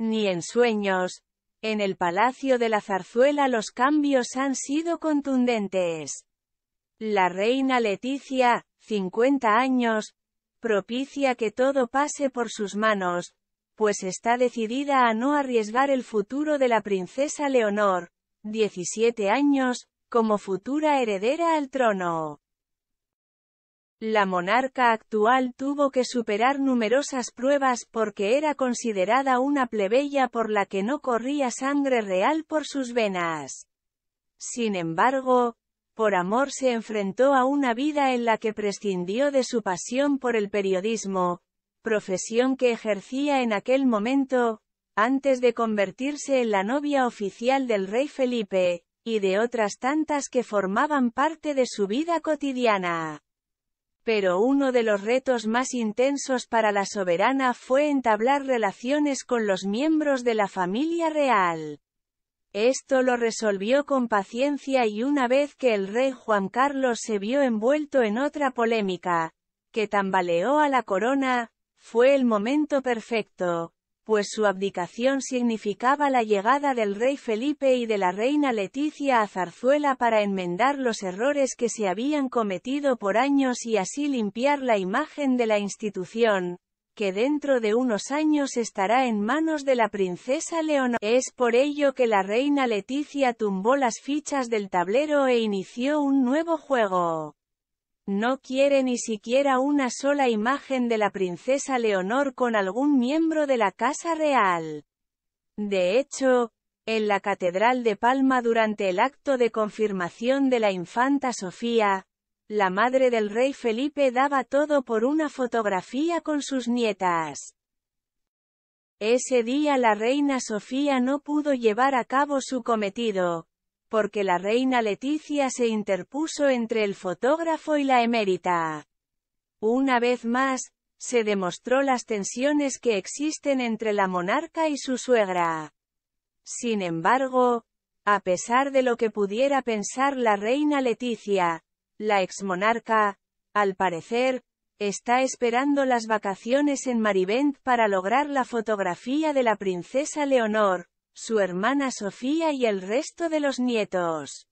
ni en sueños. En el Palacio de la Zarzuela los cambios han sido contundentes. La reina Leticia, 50 años, propicia que todo pase por sus manos, pues está decidida a no arriesgar el futuro de la princesa Leonor, 17 años, como futura heredera al trono. La monarca actual tuvo que superar numerosas pruebas porque era considerada una plebeya por la que no corría sangre real por sus venas. Sin embargo, por amor se enfrentó a una vida en la que prescindió de su pasión por el periodismo, profesión que ejercía en aquel momento, antes de convertirse en la novia oficial del rey Felipe, y de otras tantas que formaban parte de su vida cotidiana pero uno de los retos más intensos para la soberana fue entablar relaciones con los miembros de la familia real. Esto lo resolvió con paciencia y una vez que el rey Juan Carlos se vio envuelto en otra polémica, que tambaleó a la corona, fue el momento perfecto, pues su abdicación significaba la llegada del rey Felipe y de la reina Leticia a Zarzuela para enmendar los errores que se habían cometido por años y así limpiar la imagen de la institución, que dentro de unos años estará en manos de la princesa Leonor. Es por ello que la reina Leticia tumbó las fichas del tablero e inició un nuevo juego. No quiere ni siquiera una sola imagen de la princesa Leonor con algún miembro de la Casa Real. De hecho, en la Catedral de Palma durante el acto de confirmación de la infanta Sofía, la madre del rey Felipe daba todo por una fotografía con sus nietas. Ese día la reina Sofía no pudo llevar a cabo su cometido, porque la reina Leticia se interpuso entre el fotógrafo y la emérita. Una vez más, se demostró las tensiones que existen entre la monarca y su suegra. Sin embargo, a pesar de lo que pudiera pensar la reina Leticia, la exmonarca, al parecer, está esperando las vacaciones en Marivent para lograr la fotografía de la princesa Leonor, su hermana Sofía y el resto de los nietos.